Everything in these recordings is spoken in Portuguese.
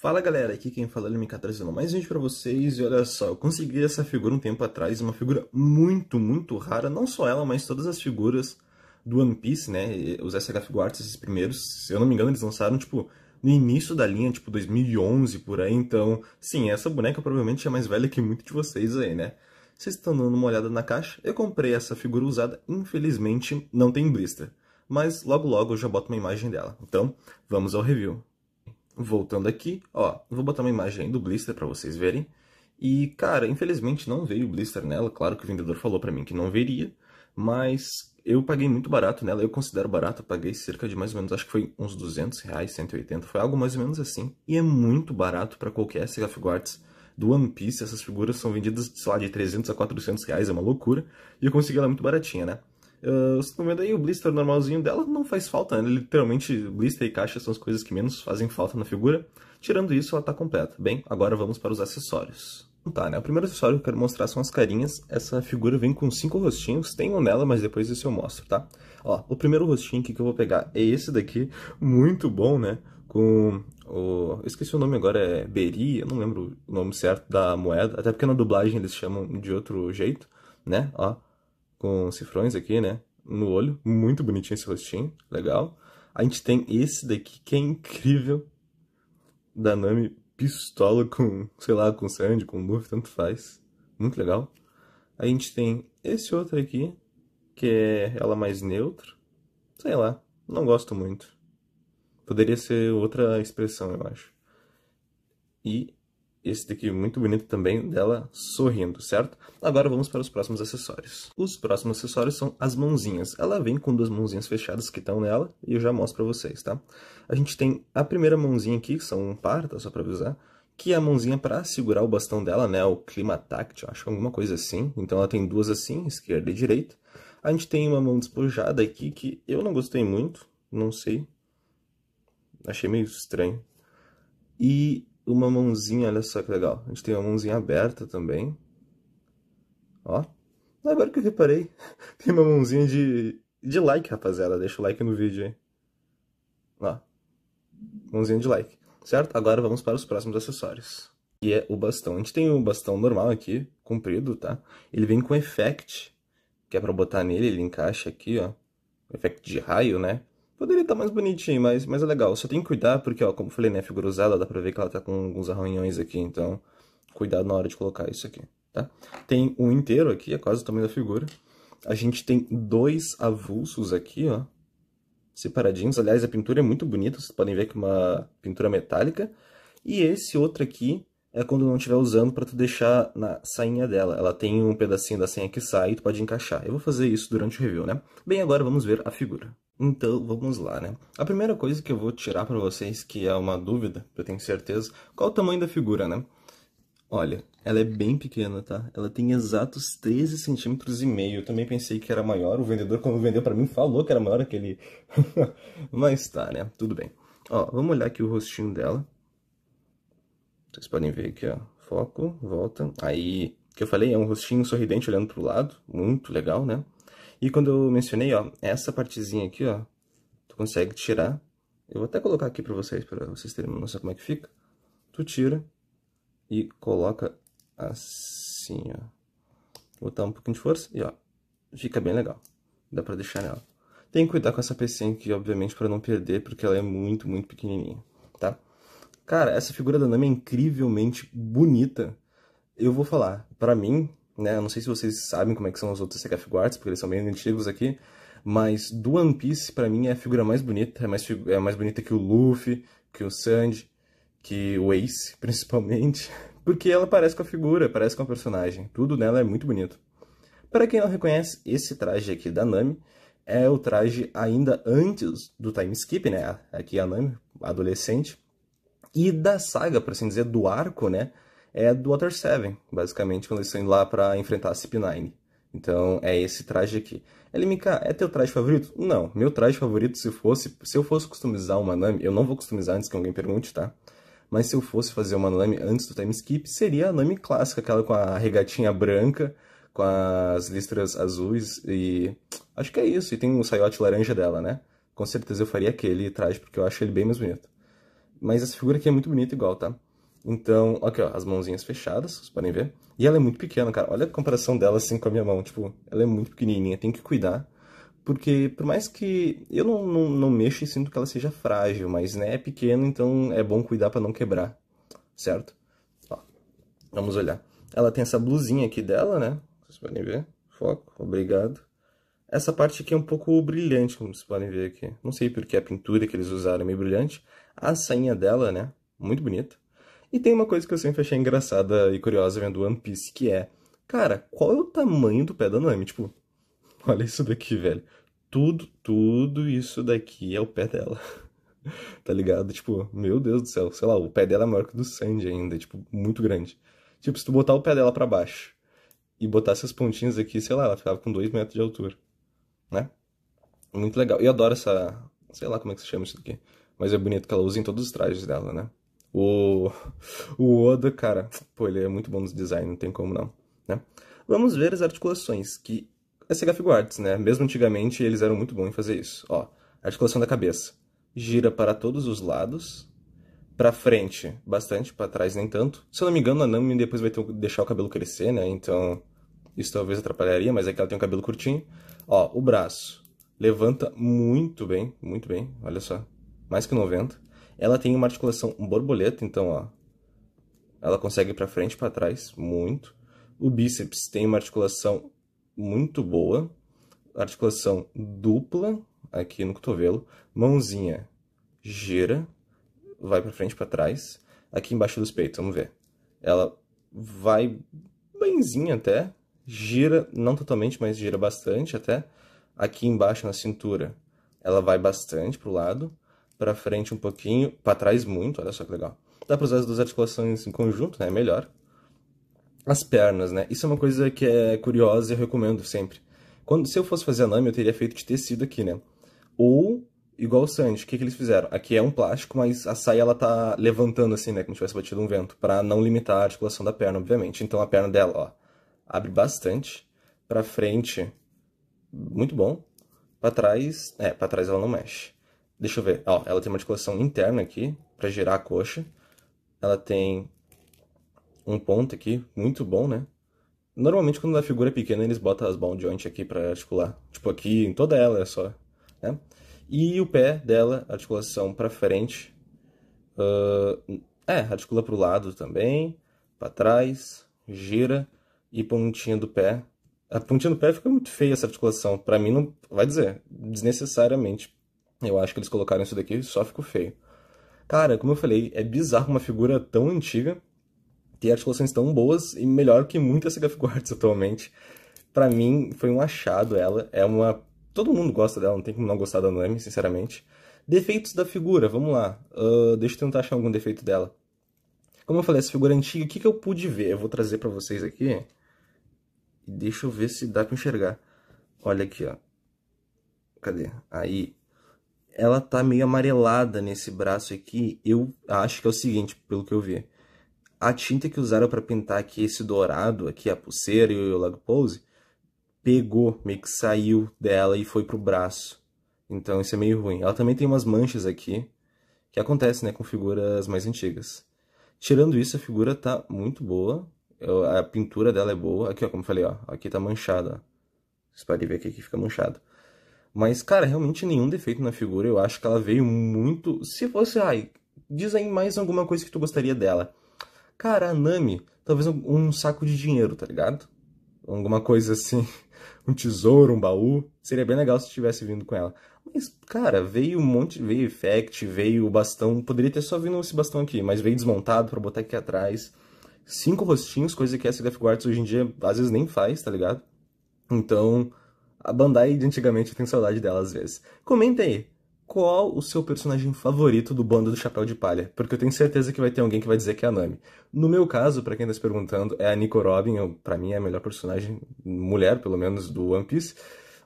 Fala galera, aqui quem fala é o MK trazendo mais vídeo pra vocês e olha só, eu consegui essa figura um tempo atrás, uma figura muito, muito rara, não só ela, mas todas as figuras do One Piece, né, os SH Figuarts, esses primeiros, se eu não me engano eles lançaram tipo no início da linha, tipo 2011 por aí, então sim, essa boneca provavelmente é mais velha que muito de vocês aí, né. Vocês estão dando uma olhada na caixa, eu comprei essa figura usada, infelizmente não tem blister, mas logo logo eu já boto uma imagem dela, então vamos ao review voltando aqui, ó, vou botar uma imagem do blister para vocês verem. E, cara, infelizmente não veio o blister nela, claro que o vendedor falou para mim que não veria, mas eu paguei muito barato nela, eu considero barato, eu paguei cerca de mais ou menos, acho que foi uns 200 reais, 180, foi algo mais ou menos assim. E é muito barato para qualquer Seraph Guards do One Piece, essas figuras são vendidas, sei lá, de 300 a 400 reais, é uma loucura, e eu consegui ela muito baratinha, né? Uh, eh, você aí o blister normalzinho dela não faz falta, né? literalmente blister e caixa são as coisas que menos fazem falta na figura. Tirando isso, ela está completa. Bem, agora vamos para os acessórios. Então tá, né? O primeiro acessório que eu quero mostrar são as carinhas. Essa figura vem com cinco rostinhos, tem um nela, mas depois isso eu mostro, tá? Ó, o primeiro rostinho que eu vou pegar é esse daqui, muito bom, né? Com o... Eu esqueci o nome agora, é Beri, eu não lembro o nome certo da moeda, até porque na dublagem eles chamam de outro jeito, né? Ó, com cifrões aqui, né? No olho. Muito bonitinho esse rostinho. Legal. A gente tem esse daqui que é incrível. Da Nami pistola com, sei lá, com Sandy, com Luffy, tanto faz. Muito legal. A gente tem esse outro aqui, que é ela mais neutra. Sei lá, não gosto muito. Poderia ser outra expressão, eu acho. E esse daqui é muito bonito também, dela sorrindo, certo? Agora vamos para os próximos acessórios. Os próximos acessórios são as mãozinhas. Ela vem com duas mãozinhas fechadas que estão nela e eu já mostro para vocês, tá? A gente tem a primeira mãozinha aqui, que são um par, tá? Só para avisar. Que é a mãozinha para segurar o bastão dela, né? O Climatact, eu acho é alguma coisa assim. Então ela tem duas assim, esquerda e direita. A gente tem uma mão despojada aqui que eu não gostei muito, não sei. Achei meio estranho. E uma mãozinha, olha só que legal. A gente tem uma mãozinha aberta também. Ó. Agora que eu reparei, tem uma mãozinha de, de like, rapaziada. Deixa o like no vídeo aí. Ó. Mãozinha de like. Certo? Agora vamos para os próximos acessórios. Que é o bastão. A gente tem o um bastão normal aqui, comprido, tá? Ele vem com effect, que é pra botar nele, ele encaixa aqui, ó. Effect de raio, né? Poderia estar tá mais bonitinho, mas, mas é legal. Só tem que cuidar, porque, ó, como eu falei, né, a figura usada, dá pra ver que ela tá com alguns arranhões aqui, então cuidado na hora de colocar isso aqui, tá? Tem um inteiro aqui, é quase o tamanho da figura. A gente tem dois avulsos aqui, ó, separadinhos. Aliás, a pintura é muito bonita, vocês podem ver que é uma pintura metálica. E esse outro aqui é quando não estiver usando para tu deixar na sainha dela. Ela tem um pedacinho da senha que sai e tu pode encaixar. Eu vou fazer isso durante o review, né? Bem, agora vamos ver a figura. Então, vamos lá, né? A primeira coisa que eu vou tirar para vocês, que é uma dúvida, eu tenho certeza, qual o tamanho da figura, né? Olha, ela é bem pequena, tá? Ela tem exatos 13 centímetros e meio. Eu também pensei que era maior, o vendedor quando vendeu para mim falou que era maior aquele... Mas tá, né? Tudo bem. Ó, vamos olhar aqui o rostinho dela. Vocês podem ver aqui, ó. Foco, volta. Aí, que eu falei, é um rostinho sorridente olhando pro lado, muito legal, né? E quando eu mencionei, ó, essa partezinha aqui, ó, tu consegue tirar. Eu vou até colocar aqui pra vocês, pra vocês terem uma noção como é que fica. Tu tira e coloca assim, ó. Vou botar um pouquinho de força e, ó, fica bem legal. Dá pra deixar nela. Tem que cuidar com essa pecinha aqui, obviamente, pra não perder, porque ela é muito, muito pequenininha, tá? Cara, essa figura da Nami é incrivelmente bonita eu vou falar, para mim, né, não sei se vocês sabem como é que são os outros CKF Guards, porque eles são bem antigos aqui, mas do One Piece, para mim, é a figura mais bonita, é mais, é mais bonita que o Luffy, que o Sanji, que o Ace, principalmente, porque ela parece com a figura, parece com a personagem, tudo nela é muito bonito. Para quem não reconhece, esse traje aqui da Nami é o traje ainda antes do time skip, né, aqui a Nami, adolescente, e da saga, para assim dizer, do arco, né, é do Water 7, basicamente, quando eles estão indo lá para enfrentar a CP9. Então é esse traje aqui. LMK, é teu traje favorito? Não, meu traje favorito se fosse, se eu fosse customizar uma Nami, eu não vou customizar antes que alguém pergunte, tá? Mas se eu fosse fazer uma Nami antes do time skip, seria a Nami clássica, aquela com a regatinha branca, com as listras azuis e acho que é isso, e tem um saiote laranja dela, né? Com certeza eu faria aquele traje porque eu acho ele bem mais bonito. Mas essa figura aqui é muito bonita igual, tá? Então, aqui ó, as mãozinhas fechadas, vocês podem ver. E ela é muito pequena, cara. Olha a comparação dela assim com a minha mão, tipo, ela é muito pequenininha, tem que cuidar. Porque por mais que eu não, não, não mexo e sinto que ela seja frágil, mas né, é pequeno, então é bom cuidar para não quebrar, certo? Ó, vamos olhar. Ela tem essa blusinha aqui dela, né? Vocês podem ver. Foco, obrigado. Essa parte aqui é um pouco brilhante, como vocês podem ver aqui. Não sei porque a pintura que eles usaram é meio brilhante. A sainha dela, né? Muito bonita. E tem uma coisa que eu sempre achei engraçada e curiosa vendo One Piece, que é, cara, qual é o tamanho do pé da Nami? Tipo, olha isso daqui, velho. Tudo, tudo isso daqui é o pé dela. tá ligado? Tipo, meu Deus do céu, sei lá, o pé dela é maior que o do Sandy ainda, tipo, muito grande. Tipo, se tu botar o pé dela para baixo e botar essas pontinhas aqui, sei lá, ela ficava com 2 metros de altura, né? Muito legal. E eu adoro essa, sei lá como é que se chama isso daqui, mas é bonito que ela usa em todos os trajes dela, né? O, o Oda, cara, pô, ele é muito bom nos design, não tem como não, né? Vamos ver as articulações, que é Segafigo Arts, né? Mesmo antigamente eles eram muito bons em fazer isso. Ó, articulação da cabeça. Gira para todos os lados, para frente bastante, para trás nem tanto. Se eu não me engano, a Nami depois vai ter, deixar o cabelo crescer, né? Então isso talvez atrapalharia, mas é que ela tem o cabelo curtinho. Ó, o braço levanta muito bem, muito bem, olha só, mais que 90. Ela tem uma articulação borboleta, então, ó. Ela consegue para frente e para trás muito. O bíceps tem uma articulação muito boa. Articulação dupla aqui no cotovelo. Mãozinha gira, vai para frente e para trás. Aqui embaixo dos peitos, vamos ver. Ela vai bemzinha até, gira, não totalmente, mas gira bastante até. Aqui embaixo na cintura, ela vai bastante pro lado para frente um pouquinho, para trás muito, olha só que legal. Dá para usar as duas articulações em conjunto, né? É melhor. As pernas, né? Isso é uma coisa que é curiosa e eu recomendo sempre. Quando, se eu fosse fazer a Nami, eu teria feito de tecido aqui, né? Ou igual o Sandy, o que, que eles fizeram? Aqui é um plástico, mas a saia ela tá levantando assim, né? Como se tivesse batido um vento, para não limitar a articulação da perna, obviamente. Então a perna dela, ó, abre bastante, para frente, muito bom. Para trás, é, para trás ela não mexe. Deixa eu ver. Ó, ela tem uma articulação interna aqui para gerar a coxa. Ela tem um ponto aqui, muito bom, né? Normalmente quando a figura é pequena, eles botam as ball joint aqui para articular. Tipo aqui, em toda ela é só, né? E o pé dela, articulação para frente. Uh, é, articula para o lado também, para trás, gira e pontinha do pé. A pontinha do pé fica muito feia essa articulação. Para mim, não vai dizer desnecessariamente eu acho que eles colocaram isso daqui só ficou feio. Cara, como eu falei, é bizarro uma figura tão antiga ter articulações tão boas e melhor que muitas Segafuguards atualmente. Para mim, foi um achado ela. É uma. Todo mundo gosta dela, não tem como não gostar da Nami, sinceramente. Defeitos da figura, vamos lá. Uh, deixa eu tentar achar algum defeito dela. Como eu falei, essa figura antiga, o que, que eu pude ver? Eu vou trazer para vocês aqui. Deixa eu ver se dá pra enxergar. Olha aqui, ó. Cadê? Aí, ela tá meio amarelada nesse braço aqui. Eu acho que é o seguinte, pelo que eu vi. A tinta que usaram para pintar aqui esse dourado, aqui a pulseira e o Lago Pose, pegou, meio que saiu dela e foi pro braço. Então isso é meio ruim. Ela também tem umas manchas aqui, que acontece, né, com figuras mais antigas. Tirando isso, a figura tá muito boa. Eu, a pintura dela é boa. Aqui, ó, como eu falei, ó, aqui tá manchada. Vocês podem ver que aqui fica manchado. Mas, cara, realmente nenhum defeito na figura. Eu acho que ela veio muito. Se fosse, ai, diz aí mais alguma coisa que tu gostaria dela. Cara, a Nami, talvez um, saco de dinheiro, tá ligado? Alguma coisa assim. Um tesouro, um baú. Seria bem legal se tivesse vindo com ela. Mas, cara, veio um monte. Veio effect, veio o bastão. Poderia ter só vindo esse bastão aqui, mas veio desmontado para botar aqui atrás. Cinco rostinhos, coisa que a SDF Guards hoje em dia às vezes nem faz, tá ligado? Então, a Bandai de antigamente tem saudade dela às vezes. Comenta aí, qual o seu personagem favorito do bando do Chapéu de Palha? Porque eu tenho certeza que vai ter alguém que vai dizer que é a Nami. No meu caso, para quem tá se perguntando, é a Nico Robin, para mim é a melhor personagem, mulher pelo menos, do One Piece.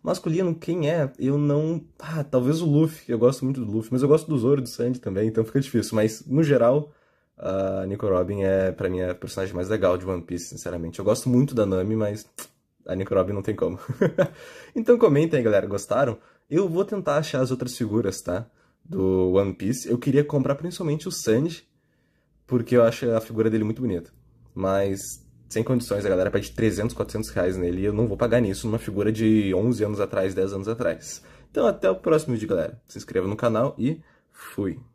Masculino, quem é? Eu não. Ah, talvez o Luffy, eu gosto muito do Luffy, mas eu gosto do Zoro do Sandy também, então fica difícil. Mas, no geral, a Nico Robin é, para mim, a personagem mais legal de One Piece, sinceramente. Eu gosto muito da Nami, mas a Necrob não tem como. então comentem aí, galera, gostaram? Eu vou tentar achar as outras figuras, tá? Do One Piece. Eu queria comprar principalmente o Sanji, porque eu acho a figura dele muito bonita. Mas, sem condições, a galera pede 300, 400 reais nele e eu não vou pagar nisso numa figura de 11 anos atrás, 10 anos atrás. Então até o próximo vídeo, galera. Se inscreva no canal e fui!